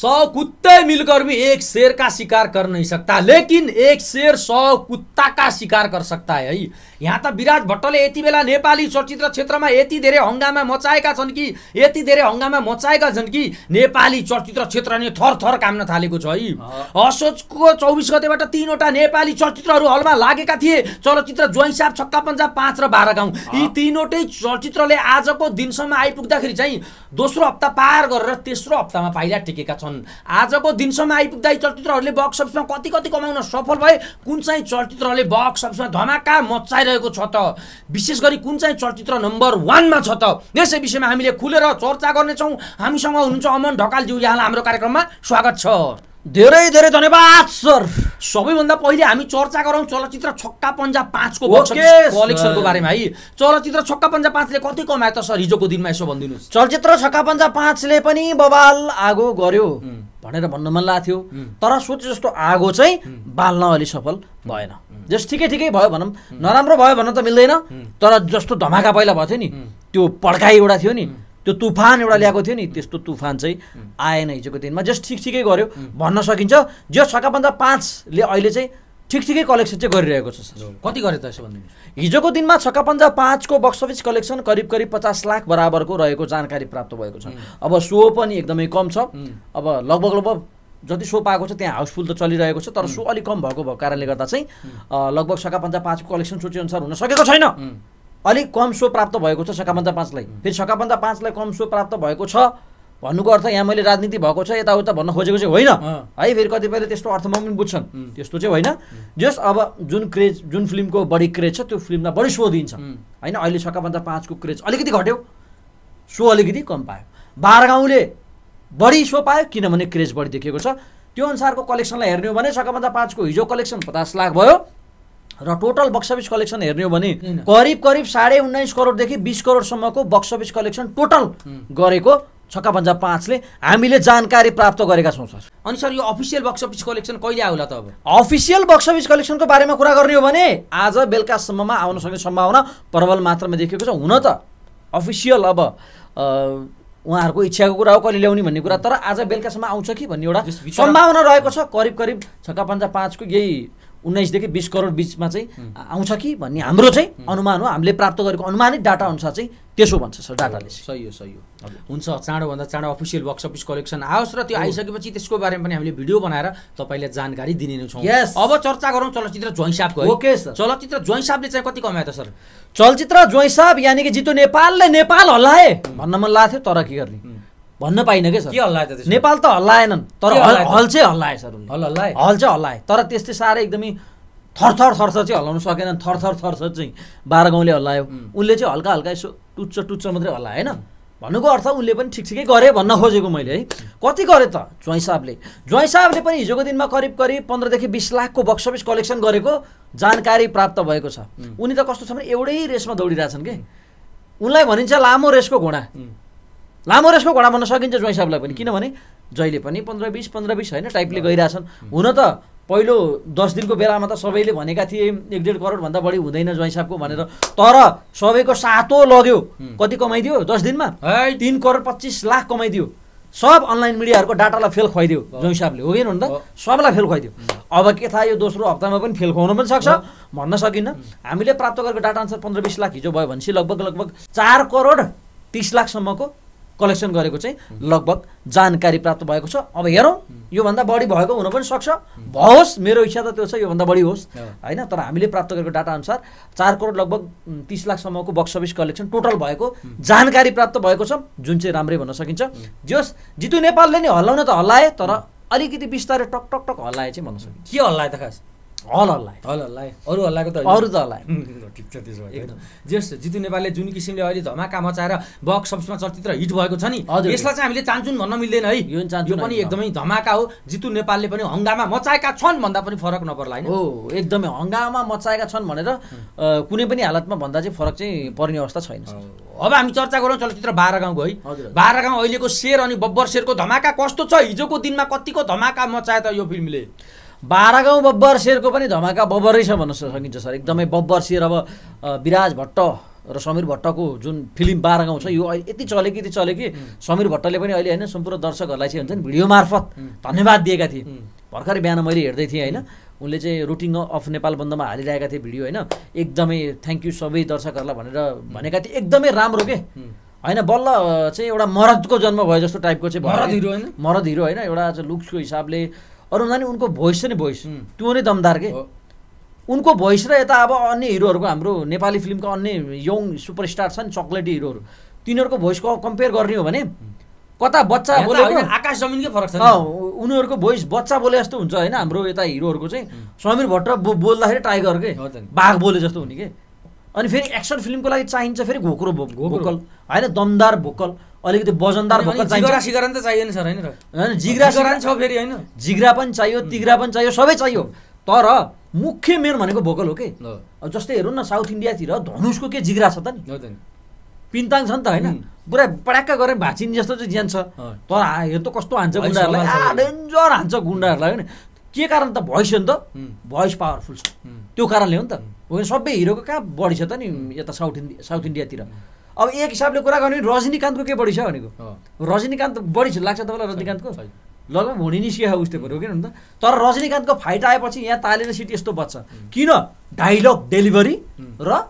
सौ कुत्ते मिलकर भी एक शेर का शिकार कर नहीं सकता लेकिन एक शेर सौ कुत्ता का शिकार कर सकता है है यहाँ त विराट भट्टले यति बेला नेपाली चलचित्र क्षेत्रमा यति धेरै हङ्गामा मचाएका छन् कि यति धेरै हङ्गामा मचाएका छन् कि नेपाली चलचित्र क्षेत्र नै थर थर काम्न थालेको छ है असोजको चौबिस गतेबाट तिनवटा नेपाली चलचित्रहरू हलमा लागेका थिए चलचित्र ज्वाइँ छक्का पन्जाब पाँच र बाह्र गाउँ यी तिनवटै चलचित्रले आजको दिनसम्म आइपुग्दाखेरि चाहिँ दोस्रो हप्ता पार गरेर तेस्रो हप्तामा पाइला टेकेका छन् छन् आजको दिनसम्म आइपुग्दा यी चलचित्रहरूले बक्स अफिसमा कति कति कमाउन सफल भए कुन चाहिँ चलचित्रहरूले बक्स अफिसमा धमाका मचाइरहेको छ त विशेष गरी कुन चाहिँ चलचित्र नम्बर वानमा छ त यसै विषयमा हामीले खुलेर चर्चा गर्नेछौँ हामीसँग हुनुहुन्छ अमन ढकालज्यू यहाँलाई हाम्रो कार्यक्रममा स्वागत छ धेरै धेरै धन्यवाद सर सबैभन्दा पहिले हामी चर्चा गरौँ चलचित्र छक्का पन्जा पाँचको कलेक्सनको बारेमा है चलचित्र छक्का पन्जा पाँचले कति कमायो त सर हिजोको दिनमा यसो भनिदिनुहोस् चलचित्र छक्का पन्जा पाँचले पनि बबाल आगो गर्यो भनेर भन्न मन लागेको थियो तर सोचे जस्तो आगो चाहिँ बाल्न अलि सफल भएन जस ठिकै ठिकै भयो भनौँ नराम्रो भयो भन्न त मिल्दैन तर जस्तो धमाका पहिला भएको थियो नि त्यो पड्काइ एउटा थियो नि त्यो तुफान एउटा ल्याएको थियो नि त्यस्तो तुफान चाहिँ आएन हिजोको दिनमा जस्ट ठिक ठिकै गऱ्यो भन्न सकिन्छ जो सकापन्जा पाँचले अहिले चाहिँ ठिक ठिकै कलेक्सन चाहिँ गरिरहेको छ कति गरे त यसो भनिदिनु हिजोको दिनमा छक्का पन्जा पाँचको बक्स अफिस कलेक्सन करिब करिब पचास लाख बराबरको रहेको जानकारी प्राप्त भएको छ अब सो पनि एकदमै कम छ अब लगभग लगभग जति सो पाएको छ त्यहाँ हाउसफुल त चलिरहेको छ तर सो अलिक कम भएको कारणले गर्दा चाहिँ लगभग छक्का पन्जा पाँचको कलेक्सन सोचेअनुसार हुन सकेको छैन अलिक कम सो प्राप्त भएको छ सकापन्ता पाँचलाई फेरि सकापन्ता पाँचलाई कम सो प्राप्त भएको छ भन्नुको अर्थ यहाँ मैले राजनीति भएको छ यताउता भन्न खोजेको चाहिँ होइन है फेरि कतिपयले त्यस्तो अर्थमा पनि बुझ्छन् त्यस्तो चाहिँ होइन जस अब जुन क्रेज जुन फिल्मको बढी क्रेज छ त्यो फिल्मलाई बढी सो दिन्छ होइन अहिले सकापन्ता पाँचको क्रेज अलिकति घट्यो सो अलिकति कम पायो बाह्र गाउँले बढी सो पायो किनभने क्रेज बढी देखिएको छ त्यो अनुसारको कलेक्सनलाई हेर्ने हो भने सकापन्ता पाँचको हिजो कलेक्सन पचास लाख भयो र टोटल बक्स अफिस कलेक्सन हेर्ने हो भने करिब करिब साढे उन्नाइस करोडदेखि बिस करोडसम्मको बक्स अफिस कलेक्सन टोटल गरेको छक्का पन्जा पाँचले हामीले जानकारी प्राप्त गरेका छौँ सर अनि सर यो अफिसियल बक्स अफिस कलेक्सन कहिले आउला त अब अफिसियल बक्स अफिस कलेक्सनको बारेमा कुरा गर्ने हो भने आज बेलुकासम्ममा आउन सक्ने सम्भावना प्रबल मात्रामा देखिएको छ हुन त अफिसियल अब उहाँहरूको इच्छाको कुरा हो कहिले ल्याउने भन्ने कुरा तर आज बेलुकासम्म आउँछ कि भन्ने एउटा सम्भावना रहेको छ करिब करिब छक्का पन्जा पाँचको यही उन्नाइसदेखि बिस करोड बिचमा चाहिँ आउँछ कि भन्ने हाम्रो चाहिँ अनुमान हो हामीले प्राप्त गरेको अनुमानित डाटा अनुसार चाहिँ त्यसो भन्छ सर डाटाले सही हो सही हो हुन्छ चाँडोभन्दा चाँडो अफिसियल अफिस कलेक्सन आओस् र त्यो आइसकेपछि त्यसको बारेमा पनि हामीले भिडियो बनाएर तपाईँलाई जानकारी दिने नै छौँ यस अब चर्चा गरौँ चलचित्र ज्वाइसापको ओके सर चलचित्र ज्वाइसापले चाहिँ कति कमायो त सर चलचित्र ज्वाइसाप यानि कि जितो नेपालले नेपाल हल्लाए भन्न मन लागेको तर के गर्ने भन्न पाइनँ क्या सर नेपाल त हल्लाएनन् तर हल चाहिँ हल्लाए सर हल हल्लाए हल चाहिँ हल्लाए तर त्यस्तै साह्रै एकदमै थरथर थरथर चाहिँ हल्लाउनु सकेनन् थरथर थरथर चाहिँ बाह्र गाउँले हल्लायो उनले चाहिँ हल्का हल्का यसो टुच्च टुच्च मात्रै हल्ला होइन भन्नुको अर्थ उसले पनि ठिक ठिकै गरेँ भन्न खोजेको मैले है कति गरेँ त ज्वाइँ साहबले ज्वाइँ साहबले पनि हिजोको दिनमा करिब करिब पन्ध्रदेखि बिस लाखको बक्स अफिस कलेक्सन गरेको जानकारी प्राप्त भएको छ उनी त कस्तो छ भने एउटै रेसमा दौडिरहेछन् कि उनलाई भनिन्छ लामो रेसको घोडा लामो रेसको घोडा भन्न सकिन्छ ज्वाइँ साहबलाई पनि किनभने जहिले पनि पन्ध्र बिस पन्ध्र बिस होइन टाइपले गइरहेछन् हुन त पहिलो दस दिनको बेलामा त सबैले भनेका थिए एक डेढ करोडभन्दा बढी हुँदैन ज्वाइँ साहबको भनेर तर सबैको सातो लग्यो कति कमाइदियो दस दिनमा है तिन करोड पच्चिस लाख कमाइदियो सब अनलाइन मिडियाहरूको डाटालाई फेल खुवाइदियो ज्वाइँ साहबले हो कि त सबलाई फेल खुवाइदियो अब के थाहा यो दोस्रो हप्तामा पनि फेल खुवाउनु पनि सक्छ भन्न सकिन्न हामीले प्राप्त गरेको डाटा अनुसार पन्ध्र बिस लाख हिजो भयो भनेपछि लगभग लगभग चार करोड तिस लाखसम्मको कलेक्सन गरेको चाहिँ लगभग जानकारी प्राप्त भएको छ अब हेरौँ योभन्दा बढी भएको हुन पनि सक्छ भओस् मेरो इच्छा त त्यो छ योभन्दा बढी होस् होइन तर हामीले प्राप्त गरेको डाटा अनुसार चार करोड लगभग तिस लाखसम्मको बक्स अफिस कलेक्सन टोटल भएको जानकारी प्राप्त भएको छ जुन चाहिँ राम्रै भन्न सकिन्छ जोस् जितु नेपालले नि हल्लाउन त हल्लाए तर अलिकति बिस्तारै टक टक टक हल्लाए चाहिँ भन्न सकिन्छ के हल्लाए त खास हल हल्लाए हल हल्लाको त अरू त होला ठिक छ त्यसो भए जेस जितु नेपालले जुन किसिमले अहिले धमाका मचाएर बक्स अफिसमा चलचित्र हिट भएको छ नि यसलाई चाहिँ हामीले चान्चुन भन्न मिल्दैन है यो पनि एकदमै धमाका हो जितु नेपालले पनि हङ्गामा मचाएका छन् भन्दा पनि फरक नपर्ला हो एकदमै हङ्गामा मचाएका छन् भनेर कुनै पनि हालतमा भन्दा चाहिँ फरक चाहिँ पर्ने अवस्था छैन अब हामी चर्चा गरौँ चलचित्र बाह्र गाउँको है बाह्र गाउँ अहिलेको शेर अनि बब्बर शेरको धमाका कस्तो छ हिजोको दिनमा कतिको धमाका मचायो त यो फिल्मले बाह्र गाउँ बब्बर शेरको पनि धमाका बब्बरै छ भन्न सकिन्छ सर एकदमै बब्बर शेर अब विराज भट्ट र समीर भट्टको जुन फिल्म बाह्र गाउँ छ यो यति चले कि यति चले कि समीर भट्टले पनि अहिले होइन सम्पूर्ण दर्शकहरूलाई चाहिँ हुन्छ नि भिडियो मार्फत धन्यवाद दिएका थिए भर्खर बिहान मैले हेर्दै थिएँ होइन उनले चाहिँ रुटिङ अफ नेपाल बन्दमा हालिरहेका थिए भिडियो होइन एकदमै थ्याङ्क यू सबै दर्शकहरूलाई भनेर भनेका थिए एकदमै राम्रो के होइन बल्ल चाहिँ एउटा मरदको जन्म भयो जस्तो टाइपको चाहिँ मरद हिरो होइन मरद हिरो होइन एउटा लुक्सको हिसाबले अरू हुँदा नि उनको भोइस छ नि भोइस त्यो नै दमदार के उनको भोइस र यता अब अन्य हिरोहरूको हाम्रो नेपाली फिल्मको अन्य यङ सुपरस्टार छ नि चक्लेटी हिरोहरू तिनीहरूको भोइस कम्पेयर गर्ने हो भने कता बच्चा बोलेको आकाश जमिनकै फरक छ उनीहरूको भोइस बच्चा बोले जस्तो हुन्छ होइन हाम्रो यता हिरोहरूको चाहिँ समीर भट्ट बो बोल्दाखेरि के बाघ बोले जस्तो हुने कि अनि फेरि एक्सन फिल्मको लागि चाहिन्छ फेरि घोक्रो भोकल होइन दमदार भोकल अलिकति वजनदार सर होइन जिग्रा जिग्रा पनि चाहियो तिग्रा पनि चाहियो सबै चाहियो तर मुख्य मेन भनेको भोकल हो कि जस्तै हेरौँ न साउथ इन्डियातिर धनुषको के जिग्रा छ त नि पिन्ताङ छ नि त होइन पुरा पड्याक्क गरेर भाँचिने जस्तो चाहिँ ज्यान छ तर हेर् त कस्तो हान्छ गुन्डाहरूलाई डेन्जर हान्छ गुन्डाहरूलाई होइन के कारण त भोइस हो नि त भोइस पावरफुल छ त्यो कारणले हो नि त होइन सबै हिरोको कहाँ बढी छ त नि यता साउथ इन्डिया साउथ इन्डियातिर अब एक हिसाबले कुरा गर्ने रजनीकान्तको के बढी छ भनेको रजनीकान्त बढी छ लाग्छ तपाईँलाई रजनीकान्तको लगभग हुने निस्किया उस्तै पऱ्यो किन त तर रजनीकान्तको फाइट आएपछि यहाँ तालिने सिट यस्तो बच्छ किन डाइलग डेलिभरी र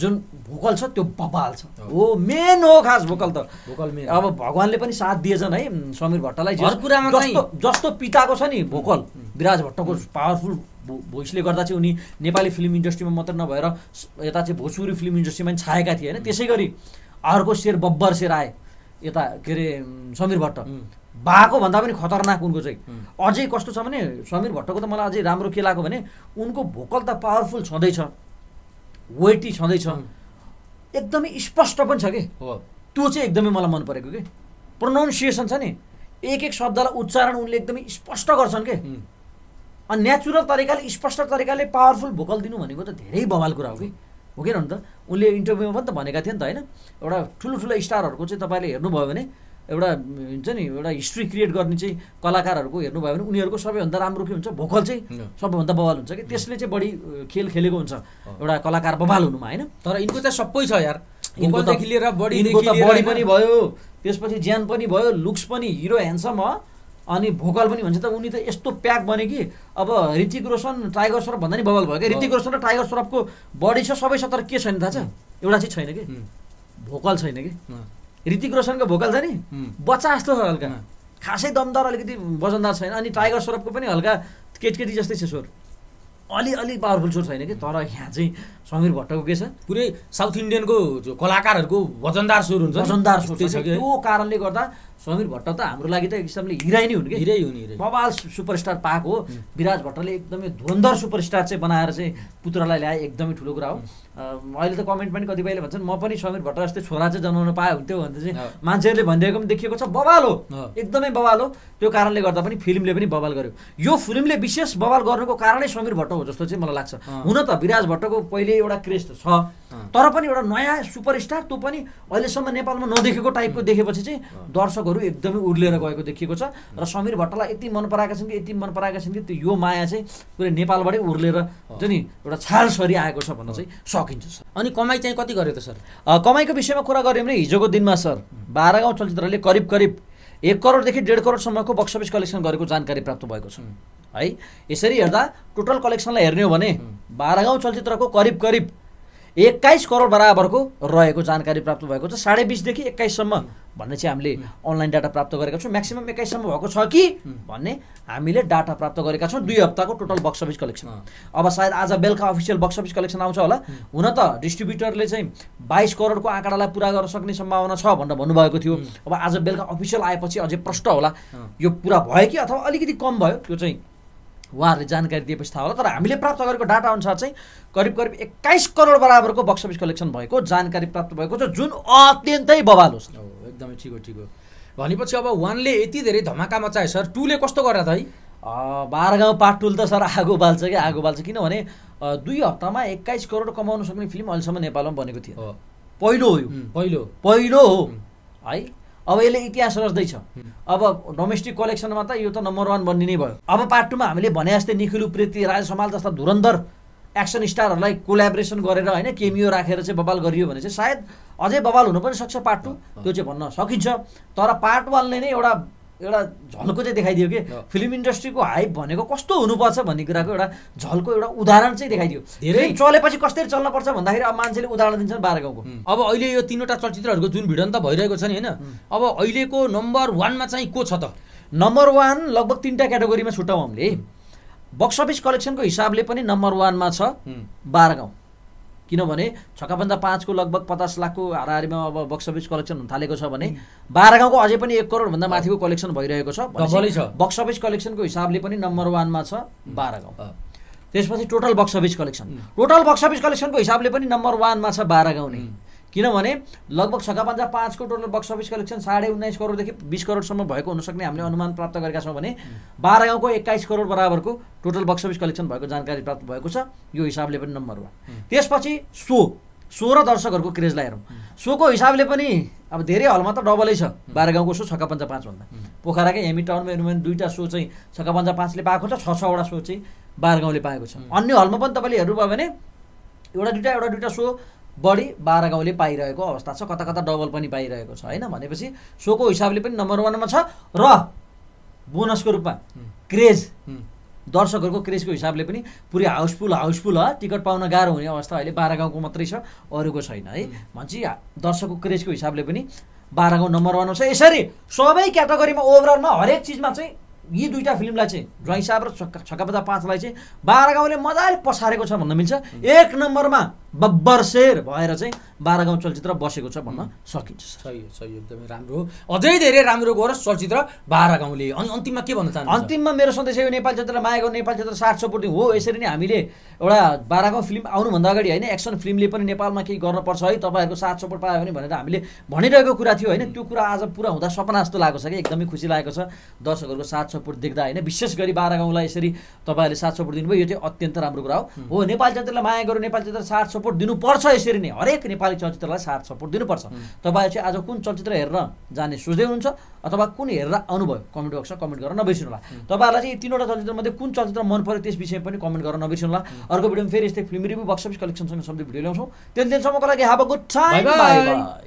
जुन भोकल छ त्यो बपाल छ हो मेन हो खास भोकल त भोकल मेन अब भगवान्ले पनि साथ दिएछन् है समीर भट्टलाई जस्तो पिताको छ नि भोकल विराज भट्टको पावरफुल भोइसले गर्दा चाहिँ उनी नेपाली फिल्म इन्डस्ट्रीमा मात्र नभएर यता चाहिँ भोजपुरी फिल्म इन्डस्ट्रीमा पनि छाएका थिए होइन त्यसै गरी अर्को शेर बब्बर शेर आए यता के अरे समीर भट्ट बाको भन्दा पनि खतरनाक उनको चाहिँ अझै कस्तो छ भने समीर भट्टको त मलाई अझै राम्रो के लाग्यो भने उनको भोकल त पावरफुल छँदैछ वेटी छँदैछ एकदमै स्पष्ट पनि छ कि त्यो चाहिँ एकदमै मलाई मन परेको कि प्रोनाउन्सिएसन छ नि एक एक शब्दलाई उच्चारण उनले एकदमै स्पष्ट गर्छन् कि अनि नेचुरल तरिकाले स्पष्ट तरिकाले पावरफुल भोकल दिनु भनेको त धेरै बवाल कुरा हो कि हो कि त उनले इन्टरभ्यूमा पनि त भनेका थिए नि त होइन एउटा ठुलो ठुलो स्टारहरूको चाहिँ तपाईँले हेर्नुभयो भने एउटा हुन्छ नि एउटा हिस्ट्री क्रिएट गर्ने चाहिँ कलाकारहरूको हेर्नुभयो भने उनीहरूको सबैभन्दा राम्रो के हुन्छ भोकल चाहिँ सबैभन्दा बवाल हुन्छ कि त्यसले चाहिँ बढी खेल खेलेको हुन्छ एउटा कलाकार बवाल हुनुमा होइन तर यिनको चाहिँ सबै छ यार लिएर बढी बढी पनि भयो त्यसपछि ज्यान पनि भयो लुक्स पनि हिरो ह्यान्डसम्म अनि भोकल पनि भन्छ त उनी त यस्तो प्याक बने कि अब ऋतिक रोशन टाइगर सरफ भन्दा नि भगल भयो क्या ऋतिक रोशन र टाइगर सरफको बडी छ सबै सतर के छैन थाहा छ एउटा चाहिँ छैन कि भोकल छैन कि ऋतिक रोशनको भोकल छ नि बच्चा जस्तो छ हल्का खासै दमदार अलिकति वजनदार छैन अनि टाइगर सरफको पनि हल्का केटकेटी जस्तै छ स्वर अलि अलि पावरफुल स्वर छैन कि तर यहाँ चाहिँ समीर भट्टको के छ पुरै साउथ इन्डियनको कलाकारहरूको वजनदार स्वर हुन्छ वजनदार स्वर छ त्यो कारणले गर्दा समीर भट्ट त हाम्रो लागि त एक किसिमले हिराइ नै हुन् कि हिरै हुन् बबाल सुपरस्टार पाएको हो विराज भट्टले एकदमै धुरन्धर सुपरस्टार चाहिँ बनाएर चाहिँ पुत्रलाई ल्याए एकदमै ठुलो कुरा हो अहिले त कमेन्ट पनि कतिपयले भन्छन् म पनि समीर भट्ट जस्तै छोरा चाहिँ जन्माउन पाए हुन्थ्यो भने चाहिँ मान्छेहरूले भनिदिएको पनि देखिएको छ बवाल हो एकदमै बवाल हो त्यो कारणले गर्दा पनि फिल्मले पनि बवाल गर्यो यो फिल्मले विशेष बवाल गर्नुको कारणै समीर भट्ट हो जस्तो चाहिँ मलाई लाग्छ हुन त विराज भट्टको पहिले एउटा क्रेज त छ तर पनि एउटा नयाँ सुपरस्टार त्यो पनि अहिलेसम्म नेपालमा नदेखेको टाइपको देखेपछि चाहिँ दर्शक दर्शकहरू एकदमै उर्लेर गएको देखिएको छ र समीर भट्टलाई यति मन पराएका छन् कि यति मन पराएका छन् कि त्यो यो माया चाहिँ पुरै नेपालबाटै उर्लेर नि एउटा छाल सरी आएको छ भन्न चाहिँ सकिन्छ सर अनि कमाई चाहिँ कति गर्यो त सर कमाईको विषयमा कुरा गऱ्यो भने हिजोको दिनमा सर बाह्र गाउँ चलचित्रले करिब करिब एक करोडदेखि डेढ करोडसम्मको बक्स अफिस कलेक्सन गरेको जानकारी प्राप्त भएको छ है यसरी हेर्दा टोटल कलेक्सनलाई हेर्ने हो भने बाह्र गाउँ चलचित्रको करिब करिब एक्काइस करोड बराबरको रहेको जानकारी प्राप्त भएको छ साढे बिसदेखि एक्काइससम्म भन्ने चाहिँ हामीले अनलाइन डाटा प्राप्त गरेका छौँ म्याक्सिमम् एक्काइससम्म भएको छ कि भन्ने हामीले डाटा प्राप्त गरेका छौँ दुई हप्ताको टोटल बक्स अफिस कलेक्सन अब सायद आज बेलुका अफिसियल बक्स अफिस कलेक्सन आउँछ होला हुन त डिस्ट्रिब्युटरले चाहिँ बाइस करोडको आँकडालाई पुरा गर्न सक्ने सम्भावना छ भनेर भन्नुभएको थियो अब आज बेलुका अफिसियल आएपछि अझै प्रष्ट होला यो पुरा भयो कि अथवा अलिकति कम भयो त्यो चाहिँ उहाँहरूले जानकारी दिएपछि थाहा होला तर हामीले प्राप्त गरेको डाटा अनुसार चाहिँ करिब करिब एक्काइस करोड बराबरको बक्स अफिस कलेक्सन भएको जानकारी प्राप्त भएको छ जुन अत्यन्तै बवाल हो एकदमै ठिक हो ठिक हो भनेपछि अब वानले यति धेरै धमाका मचाए सर टूले कस्तो गरेर त है बाह्र गाउँ पाठ टुल त सर आगो बाल्छ कि आगो बाल्छ किनभने दुई हप्तामा एक्काइस करोड कमाउन सक्ने फिल्म अहिलेसम्म नेपालमा बनेको थियो पहिलो हो यो पहिलो पहिलो हो है अब यसले इतिहास रच्दैछ अब डोमेस्टिक कलेक्सनमा त यो त नम्बर वान बन्ने नै भयो अब पार्ट टूमा हामीले भने जस्तै निखिल उप्रेती राज समाल जस्ता धुरन्धर एक्सन स्टारहरूलाई कोलाबरेसन गरेर होइन केमियो राखेर चाहिँ बबाल गरियो भने चाहिँ सायद अझै बबाल हुनु पनि सक्छ पार्ट टू त्यो चाहिँ भन्न सकिन्छ तर पार्ट वानले नै एउटा एउटा झल्को चाहिँ देखाइदियो कि फिल्म इन्डस्ट्रीको हाइप भनेको कस्तो हुनुपर्छ भन्ने कुराको एउटा झल्को एउटा उदाहरण चाहिँ देखाइदियो धेरै चलेपछि कसरी पर्छ भन्दाखेरि अब मान्छेले उदाहरण दिन्छन् बाह्र गाउँको अब अहिले यो तिनवटा चलचित्रहरूको जुन त भइरहेको छ नि होइन अब अहिलेको नम्बर वानमा चाहिँ को छ त नम्बर वान लगभग तिनवटा क्याटेगोरीमा छुट्याउँ हामीले बक्स अफिस कलेक्सनको हिसाबले पनि नम्बर वानमा छ बाह्र गाउँ किनभने छक्कापन्जा पाँचको लगभग पचास लाखको हाराहारीमा अब बक्स अफिस कलेक्सन हुन थालेको छ भने बाह्र गाउँको अझै पनि एक करोडभन्दा माथिको कलेक्सन भइरहेको छ बक्स अफिस कलेक्सनको हिसाबले पनि नम्बर वानमा छ बाह्र गाउँ त्यसपछि total box office collection total box office कलेक्सनको हिसाबले पनि नम्बर वानमा छ बाह्र गाउँ नै किनभने लगभग सकापञ्चा पाँचको टोटल बक्स अफिस कलेक्सन साढे उन्नाइस करोडदेखि बिस करोडसम्म भएको हुनसक्ने हामीले अनुमान प्राप्त गरेका छौँ भने बाह्र गाउँको एक्काइस करोड बराबरको टोटल बक्स अफिस कलेक्सन भएको जानकारी प्राप्त भएको छ यो हिसाबले पनि नम्बर वान त्यसपछि सो सो र दर्शकहरूको क्रेजलाई हेरौँ सोको हिसाबले पनि अब धेरै हलमा त डबलै छ बाह्र गाउँको सो छक्का पन्जा पाँचभन्दा पोखराकै हेमी टाउनमा हेर्नु भने दुईवटा सो चाहिँ छक्का पन्चा पाँचले पाएको छ छ छवटा सो चाहिँ बाह्र गाउँले पाएको छ अन्य हलमा पनि तपाईँले हेर्नुभयो भने एउटा दुइटा एउटा दुइटा सो बढी बाह्र गाउँले पाइरहेको अवस्था छ कता कता डबल पनि पाइरहेको छ होइन भनेपछि सोको हिसाबले पनि नम्बर वानमा छ र बोनसको रूपमा क्रेज दर्शकहरूको क्रेजको हिसाबले पनि पुरै हाउसफुल हाउसफुल हो टिकट पाउन गाह्रो हुने अवस्था अहिले बाह्र गाउँको मात्रै छ अरूको छैन है भन्छ दर्शकको क्रेजको हिसाबले पनि बाह्र गाउँ नम्बर वानमा छ यसरी सबै क्याटेगोरीमा ओभरअलमा हरेक चिजमा चाहिँ यी दुईवटा फिल्मलाई चाहिँ ड्रइङ साहब र छक्का छक्का बजा पाँचलाई चाहिँ बाह्र गाउँले मजाले पसारेको छ भन्न मिल्छ एक नम्बरमा बब्बर शेर भएर चाहिँ बाह्र गाउँ चलचित्र बसेको छ भन्न सकिन्छ सही हो सही एकदमै राम्रो हो अझै धेरै राम्रो गएर चलचित्र बाह्र गाउँले अनि अन्तिममा के भन्न चाहन्छु अन्तिममा मेरो सन्देश यो नेपाल माया मायाको नेपाल क्षेत्र साठ सपोर्टिङ हो यसरी नै हामीले एउटा बाह्र गाउँ फिल्म आउनुभन्दा अगाडि होइन एक्सन फिल्मले पनि नेपालमा केही गर्नुपर्छ है तपाईँहरूको साथ सपोर्ट पायो भने भनेर हामीले भनिरहेको कुरा थियो होइन त्यो कुरा आज पुरा हुँदा सपना जस्तो लागेको छ कि एकदमै खुसी लागेको छ दर्शकहरूको साथ सपोर्ट देख्दा होइन विशेष गरी बाह्र गाउँलाई यसरी तपाईँहरूले साथ सपोर्ट दिनुभयो यो चाहिँ अत्यन्त राम्रो कुरा हो हो नेपाल क्षेत्रलाई माया गरौँ नेपाल चलचित्र साठ सपोर्ट दिनुपर्छ यसरी नै हरेक नेपाली चलचित्रलाई साथ सपोर्ट दिनुपर्छ तपाईँहरू चाहिँ आज कुन चलचित्र हेरेर जाने सोच्दै हुनुहुन्छ अथवा कुन हेरेर आउनुभयो कमेन्ट बक्समा कमेन्ट गरेर नबिर्सिनु होला तपाईँहरूलाई चाहिँ तिनवटा चलचित्रमध्ये कुन चलचित्र मन पऱ्यो त्यस विषयमा पनि कमेन्ट गरेर नबिर्सिनु होला अर्को भिडियोमा फेरि यस्तै फिल्म रिभ्यू बक्स अफिस कलेक्सनसँग सबै भिडियो ल्याउँछौँ त्यो दिनसम्मको लागि गुड टाइम